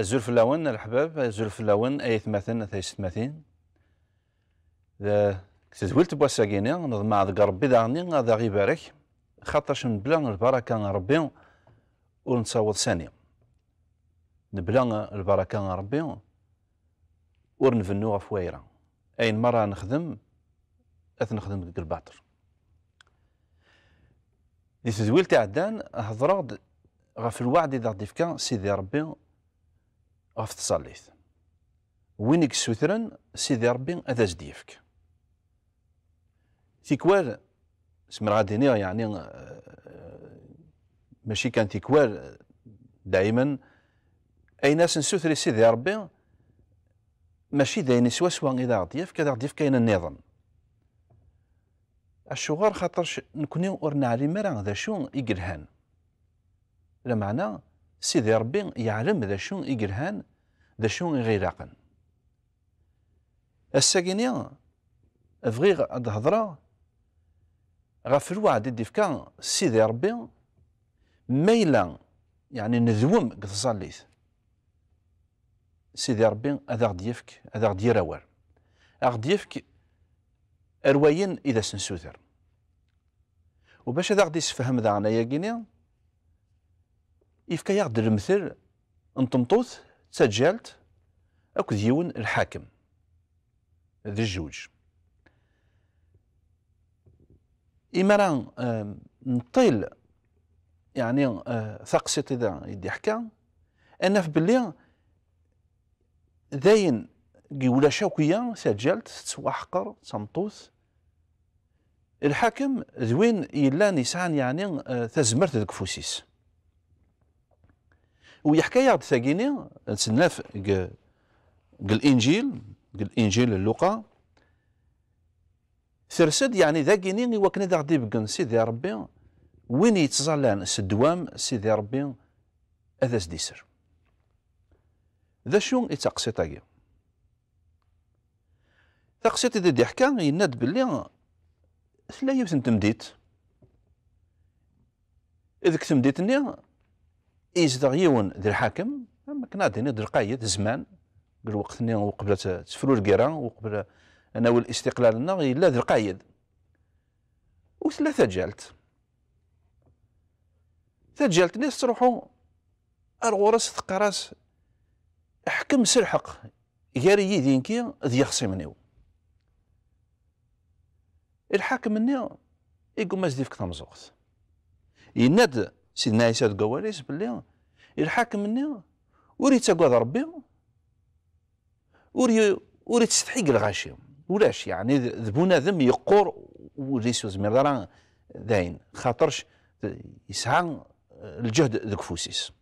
الزلف اللون الحباب الزلف اللون أي ثماثن أي ستماثين تزولت بواساكيني نضمع ذك ربي ذا هذا بارك خاطرش نبلا البركة ربي ونصوت ثاني نبلا البركة ربي ونفنو غفويرة أين مرة نخدم أث نخدم ذك الباطر دي تزويل تاع دان هضرا غف الوعد إذا ضيفكا سيدي ربي غف تصليت وينك يكسوثرن سيدي ربي هذا زديفك تيكوال سمر غادي يعني أه ماشي كان تيكوال آه، دائما اي ناس نسوثري سيدي ربي ماشي داين سوا سوا اذا غديفك اذا غديفك كاين النظام الشغار خاطر نكوني ورنا علي مرا ذا شو يقرهان لا معنى سيدي ربي يعلم ذا شو يقرهان ذا شو غير عقل الساكينيا فغيغ هاد الهضرة غاف الوعد يدي فكا سيدي ربي ميلا يعني نذوم كتصليت سيدي ربي هذا غدي يفك هذا غدي يراور غدي يفك اروين اذا سنسوثر وباش هذا غدي يسفهم ذا انايا كينيا يفكا يغدي المثل انطمطوث تسجلت akked ديون الحاكم d الجوج imara آه، نطيل يعني آه، ثقسيت اذا يدي حكا انا في بلي داين ولا شوكيا سجلت تسوحقر سمطوس الحاكم ذوين إلا نسان يعني تزمرت آه، ذك فوسيس ويحكي حكايه تساقيني نسنا في الانجيل الانجيل اللقا ثرسد يعني ذاكيني وكنا دا بقن سيدي ربي وين يتزالان سدوام سيدي ربي هذا سديسر ذا شو يتقصي طاقي تقصيت دي دي حكا يناد باللي ثلاثة يوثن تمديت إذك تمديتني يزدغ يون ديال الحاكم در قايد زمان قبل وقت وقبل تسفلوا الكيرا وقبل ناول استقلالنا الا قايد وثلاثه جالت تجالت ناس تروحوا الغرس ثقراس حكم سلحق ياري يدين كي ذي خصيمنيو الحاكم النيو يقوم مازديفك تمزوغت يناد سيدنا عيسى تقواليس بلي باللي الحاكم مني وريت تقواد ربي وري وري تستحق الغاشي ولاش يعني ذبونا ذم يقور وليس زمير راه داين خاطرش يسعى آه، الجهد ذك فوسيس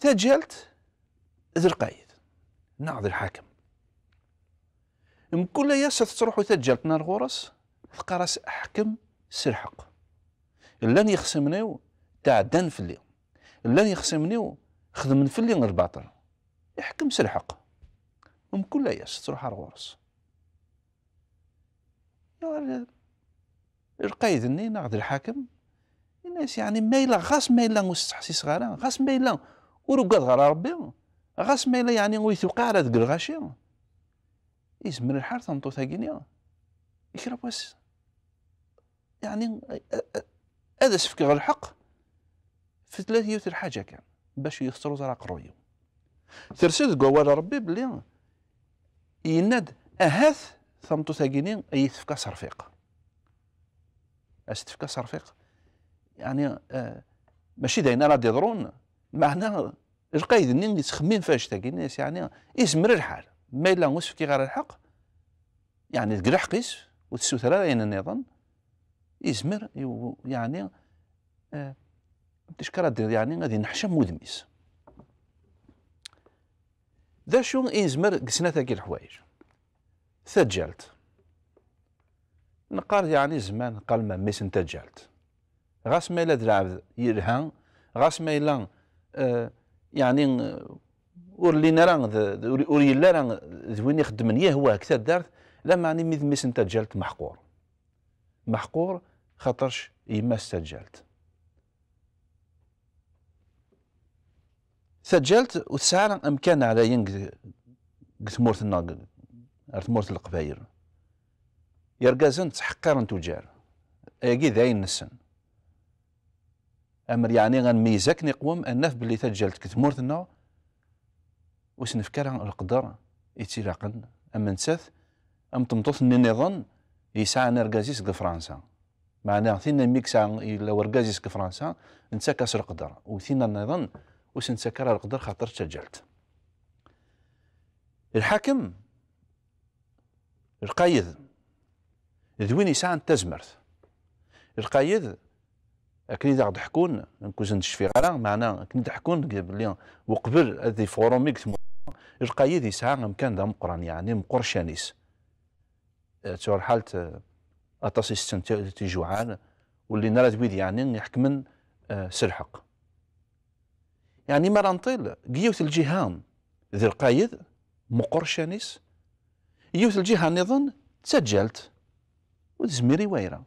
تجلت ذي القايد نعض الحاكم من كل ياسة تروحوا تجلت نار غورس فقراس أحكم سرحق لن تاع تعدان في الليل لن يخسمنيو خدم من في الليل الباطل يحكم سرحق ام كل ياس تروح على الغرس القايد اني ناخذ الحاكم الناس يعني ما يلا غاس ما يلا مستحسي صغار غاس ما يلا ورقاد غير ربي غاس ما يلا يعني ويتوقع على ذك الغاشي يزمر الحار تنطو تاكينيا يكرا بواس يعني هذا سفك الحق في ثلاثية الحاجة كان باش يخسروا زرع قرويو ترسيد قوال ربي بلي يناد أهاث ثمتو ثاقينين أي ثفكا صرفيق أستفكة صرفيق يعني آه ماشي داينا راه ديضرون معناه القايد نين يتخمم فاش تاكي يعني يزمر الحال ما إلا كي غير الحق يعني تقرح قيس وتسوثر يعني النظام يزمر يعني تشكرا آه، دير يعني غادي نحشم ودميس ذا شو يزمر قسنا تاكي الحوايج تجالت نقال يعني زمان قال ما ميس تجالت غاس ما إلا العبد يرهان غاس ما إلا آه، يعني ور لينا راه ور يلا راه زوين يخدم نيه هو هكذا دارت لا معني ميس تجالت محقور محقور خاطرش يما سجلت سجلت وتسعى امكان على ين ثمورت الناقل ثمورت القباير يرقازن تحقر تجار اكيد ذاين نسن امر يعني غنميزك نقوم انف بلي تجلت كثمورت النا وسنفكر القدر يتيلاقن ام نسث ام تمطوث النظام يسعى نرقازيس في فرنسا معناها ثينا ميكسا لو ورقازيس في فرنسا القدر وثينا نظن وش نتسكر القدر خاطر تسجلت الحاكم القايد ذوين يسعى تزمرث القايد اكني دا ضحكون نكوزن تشفي غالا معناها اكني ضحكون قبل وقبل هذه فوروميك القايد يسعى مكان دا مقران يعني مقرشانيس تور حالت اطاس تي جوعان واللي نرى بيد يعني يحكمن آه، سلحق يعني مرانطيل قيوث قيوت الجهان ذي القايد مقرشانيس يوت الجهان نظن تسجلت وتزميري وايرا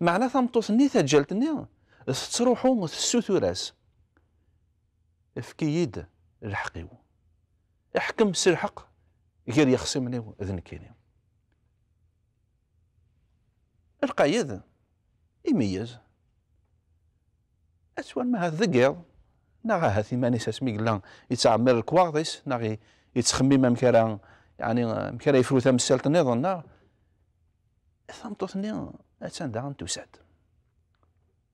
معنى تسجلت ني تروحو تسوثوراس كيد الحقيو احكم سلحق غير يخصمني اذن كينيو القايد يميز أسوان ما هذا ذقيض ناغا ها ثمانيس اسمي قلنا يتعمر الكواغضيس ناغي يتخمم مكرا يعني مكرا يفرو تمثالت نظن نا ثنين اتان داغن توساد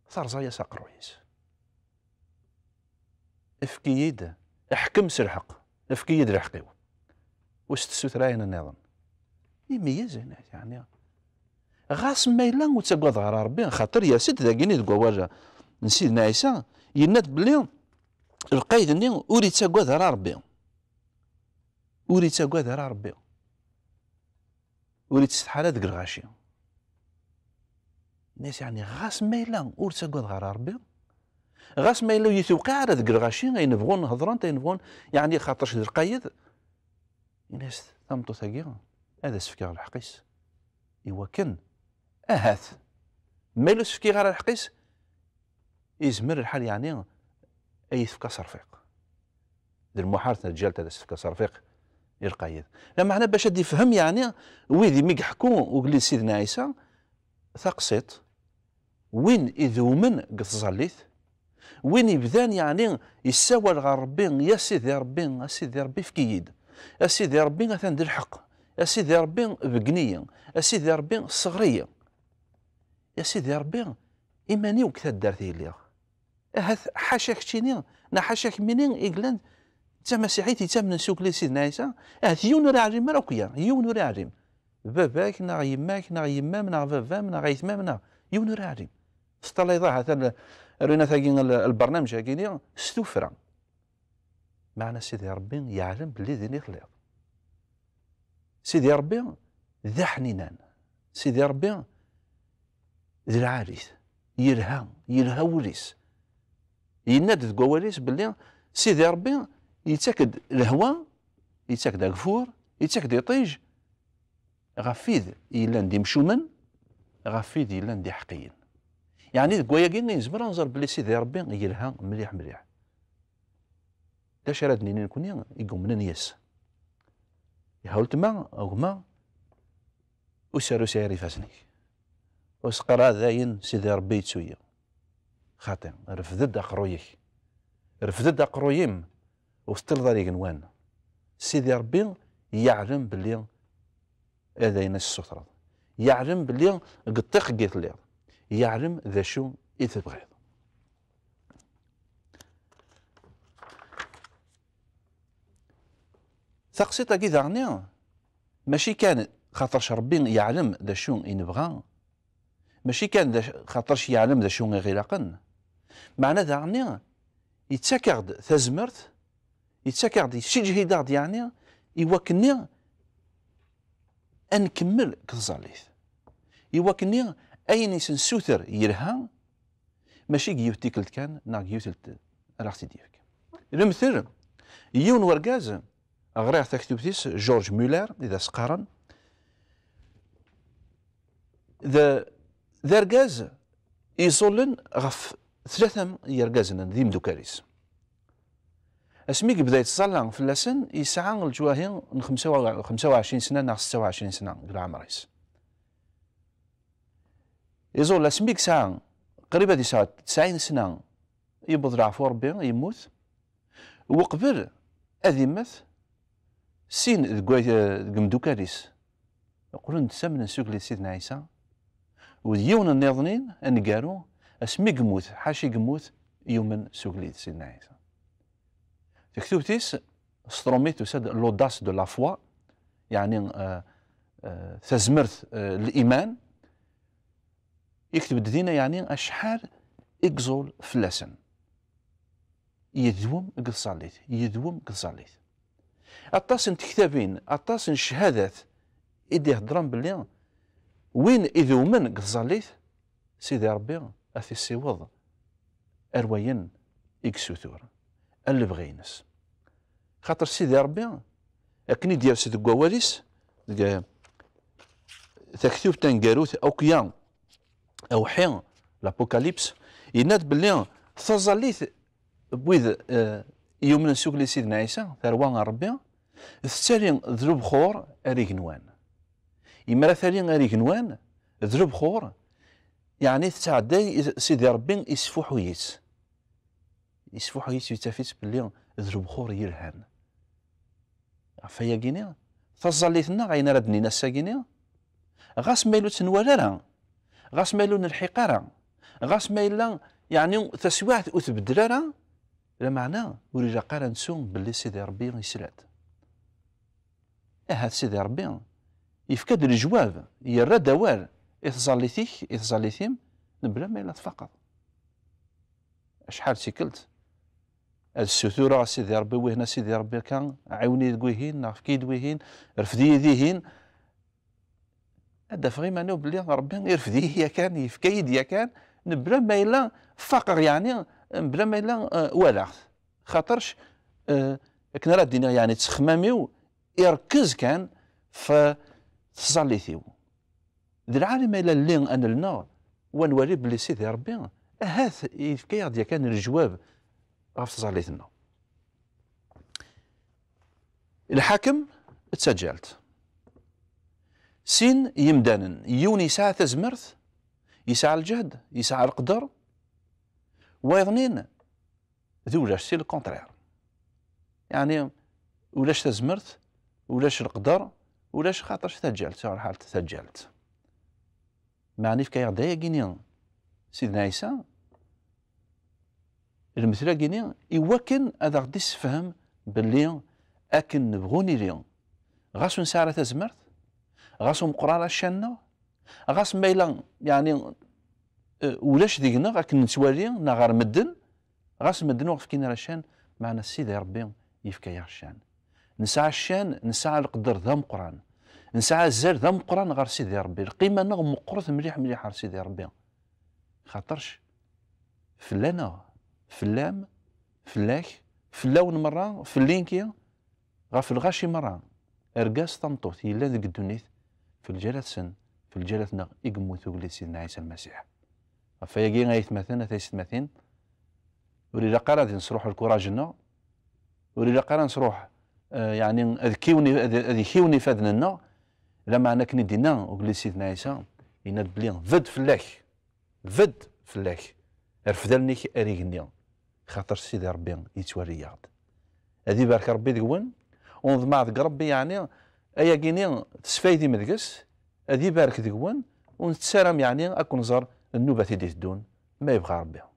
ساق رويس افكيد احكم سرحق افكيد رحقيو وست ستراين النظام يميز هنا يعني غاس ما يلا وتاقاد غير ربي خاطر ياسد داكيني دكوا واجا سيدنا عيسى يناد بلي القيد ني ور يتاقاد غير ربي ور يتاقاد غير ربي ور يتستحال ديك الغاشي الناس يعني غاس ما يلا ور تاقاد غير ربي غاس ما يلا يتوقع على ديك الغاشي غينبغون نهضروا انت ينبغون يعني خاطرش القيد ناس تمطو تاقي هذا سفكار الحقيس يوكن كان اهات ما في تفكي غير الحقيس يزمر الحال يعني يثفك صرفيق ذي المحارثه رجال تاع تفكى صرفيق القايد لما معنى باش يفهم يعني ويدي مي يحكوا وقلي سيدنا عيسى تقسيط وين يذومن قد وين يبدان يعني يساول غير ربي يا سيدي ربي يا سيدي ربي كييد يا سيدي ربي ثندير الحق يا سيدي ربي بقنيه يا سيدي ربي صغريه يا سيدي ربي إماني وك دارتي ليغ أهث حاشاك تشيني نا حاشاك منين إيكلان تا مسيحيت تا من سوق لي سيدنا عيسى أهث يون راعي عريم يون راعي باباك نا يماك نا يمام نا بابام نا غيثمام نا يون ولا عريم سطليض هذا رينا البرنامج هاكيني ستوفرا معنى سيدي ربي يعلم بلي ديني خليط سيدي ربي ذا حنينان سيدي ربي زرعاريس يرها يرها وريس يناد قواريس بلي سيدي ربي يتاكد الهوى يتاكد الكفور يتاكد يطيج غفيد إلا ندي مشومن غفيد إلا ندي حقيين يعني قوايا كين زمرا نزر بلي سيدي ربي يرها مليح مليح لا راه نكون يقوم من نياس يهاول تما او ما وسارو سيري فاسنيك وسقرا ذاين سيدي ربي يتسويا خاطر رفدد اقرويك رفدد اقرويم وستلضى ضري جنوان سيدي ربي يعلم بلي هذا ينس السطرة يعلم بلي قطيق قيت لي يعلم ذا شو يتبغي تقسيطة كي ماشي كان خاطرش ربي يعلم ذا شو بغان ماشي كان خاطرش يعلم ذا شنو غيلاقن معناتها يعني يتسكرد تزمرت يتسكرد جهيدات يعني يوكني أنكمل كتزاليث يوكني أين يسنسوثر يرها ماشي جيوت تيكلت كان نا جيوت راختي ديالك المثل يون ورقاز غريغ تكتبتيس جورج مولر إذا سقارن ذا ذا argaz يصلن غف ثلاثة يرقازن ذي مدوكاليس اسميك بدا يتصلن اللسن يسعى الجواهر من 25 سنة ناغ 26 سنة قل عمريس يزول اسميك ساعة قريبة دي ساعة 90 سنة يبض العفو ربي يموت وقبل اذي مث سين ذي مدوكاليس يقولون تسمن سوق لسيدنا عيسى وديون النظنين قالوا اسمي قموت حاشي قموت يومن سوغليت سيدنا عيسى في كتبتيس ستروميت وساد لوداس دو لا فوا يعني تزمرت آه آه آه الايمان يكتب دينا يعني اشحال اكزول فلسن يدوم قصاليت يدوم قصاليت اطاسن تكتابين اطاسن شهادات ايدي هضران بالليان وين إذو من ظليت سيدي ربي أثي السيوض أروين إكسوثور اللي بغينس خاطر سيدي ربي أكني ديال سيدي قواليس تكتوب تنقاروث أو كيان أو حين لابوكاليبس يناد باللي تزاليث بويد آه، يوم نسوك لسيدنا عيسى ثروان ربي تسالي ذنوب خور أريغنوان إمرا ثاني غير يكنوان ذرب خور يعني تتعدى سيدي ربي يسفوح يسفوحويس يتافيس باللي ذرب خور يرهان عفايا كينيا تظليتنا غاين راه دنينا الساكينيا غاس ما تنوالا راه غاس ما نلحق راه غاس ما يعني تسواعت وتبدل راه لا معنى ورجا قال نسوم باللي سيدي ربي يسلات هاد سيدي ربي يفقد الجواب يرى دوار يتزليتيك يتزليتيم نبلا ما يلا تفقد شحال سيكلت هاد السثورة سيدي ربي وهنا سيدي ربي كان عاوني دويهين نعرف دويهين رفدي يديهين هذا فغي مانو بلي ربي يرفديه يا كان يفكيد يا كان نبلا ما يلا فقر يعني بلا ما يلا آه، ولا خاطرش آه، كنا راه دينا يعني تسخماميو يركز كان ف ذي العالم الى اللين انا لنا ونوري بلي سيدي ربي هاث كي ديال كان الجواب غاف تصاليثنا الحاكم تسجلت سين يمدانن يوني يسعى تزمرت يسعى الجهد يسعى القدر ذو ذولاش سي الكونترير يعني ولاش تزمرت ولاش القدر ولاش خاطرش تسجلت راه تسجلت معني في كايغ دايا كيني سيدنا عيسى المثلة كيني يوكن هذا غادي فهم باللي أكن نبغوني نيري غاسو نسارة تزمرت غاسو مقرارة شانا غاس ميلان يعني أه، ولاش ديكنا غاكن نتوالي نغار مدن غاس مدن وقف كينا شان معنا السيد ربي يفكي يغشان نسعى الشان نسعى القدر ذم قران نسعى الزر ذم قران غير سيدي ربي القيمه نغ مقرث مليح مليح غير سيدي ربي خاطرش فلانا فلام فلاك فلاون مرة فلينكيا غاف الغاشي مرة ارقاس تنطوت يلا ذيك الدنيا في الجلس سن في الجلس نغ يقمو ثقلي سيدنا عيسى المسيح فيقي غايت مثلا ثيست مثلا وريلا قرا نسروح الكوراجنا وريلا قرا نسروح آه، يعني اذكيوني اذكيوني فاذننا لما انا كني دينا وقلي سيدنا عيسى انا بلي فد فلاح فد فلاح رفدلنيك اريغني خاطر سيدي ربي يتورياض هذه بارك ربي دقون ونضمع ذك ربي يعني ايا كيني تسفايدي مدقس هذه بارك دقون ونتسالم يعني اكون نزر النوبه اللي تدون ما يبغى ربي